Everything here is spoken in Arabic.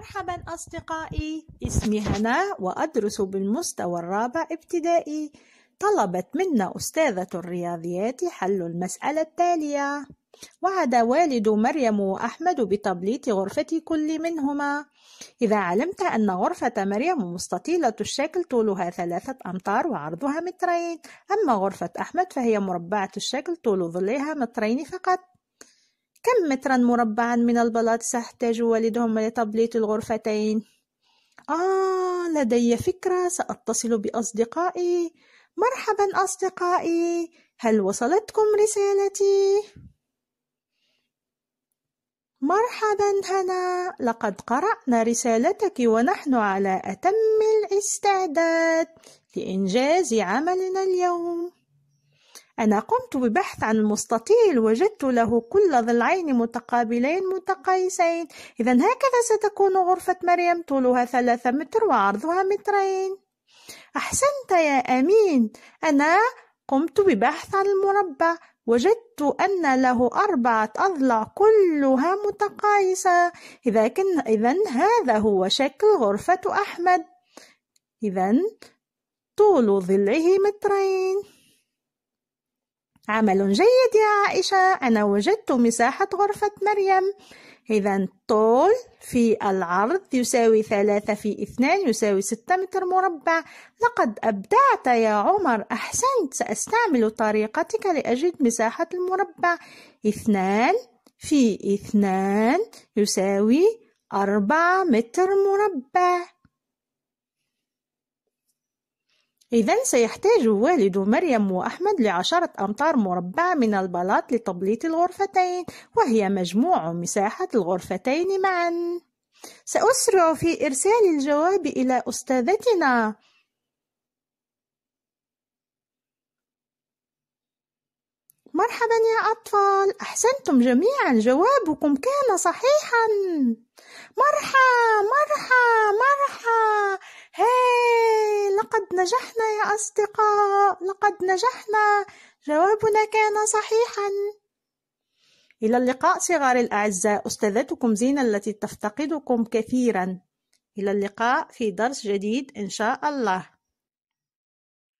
مرحبا أصدقائي اسمي هنا وأدرس بالمستوى الرابع ابتدائي طلبت منا أستاذة الرياضيات حل المسألة التالية وعد والد مريم وأحمد بتبليط غرفة كل منهما إذا علمت أن غرفة مريم مستطيلة الشكل طولها ثلاثة أمتار وعرضها مترين أما غرفة أحمد فهي مربعة الشكل طول ظلها مترين فقط كم مترا مربعا من البلاط سيحتاج والدهما لتبليط الغرفتين آه لدي فكرة سأتصل بأصدقائي مرحبا أصدقائي هل وصلتكم رسالتي؟ مرحبا هنا لقد قرأنا رسالتك ونحن على أتم الاستعداد لإنجاز عملنا اليوم أنا قمت ببحث عن المستطيل وجدت له كل ضلعين متقابلين متقايسين إذا هكذا ستكون غرفة مريم طولها ثلاثة متر وعرضها مترين أحسنت يا أمين أنا قمت ببحث عن المربع وجدت أن له أربعة أضلاع كلها متقايسة إذا كن إذا هذا هو شكل غرفة أحمد إذا طول ضلعه مترين عمل جيد يا عائشة أنا وجدت مساحة غرفة مريم إذا الطول في العرض يساوي ثلاثة في اثنان يساوي ستة متر مربع لقد أبدعت يا عمر أحسنت سأستعمل طريقتك لأجد مساحة المربع اثنان في اثنان يساوي أربعة متر مربع إذا سيحتاج والد مريم وأحمد لعشرة أمتار مربعة من البلاط لتبليط الغرفتين وهي مجموع مساحة الغرفتين معا سأسرع في إرسال الجواب إلى أستاذتنا مرحبا يا أطفال أحسنتم جميعا جوابكم كان صحيحا مرحى مرحى نجحنا يا أصدقاء لقد نجحنا جوابنا كان صحيحا إلى اللقاء صغار الأعزاء أستاذتكم زينة التي تفتقدكم كثيرا إلى اللقاء في درس جديد إن شاء الله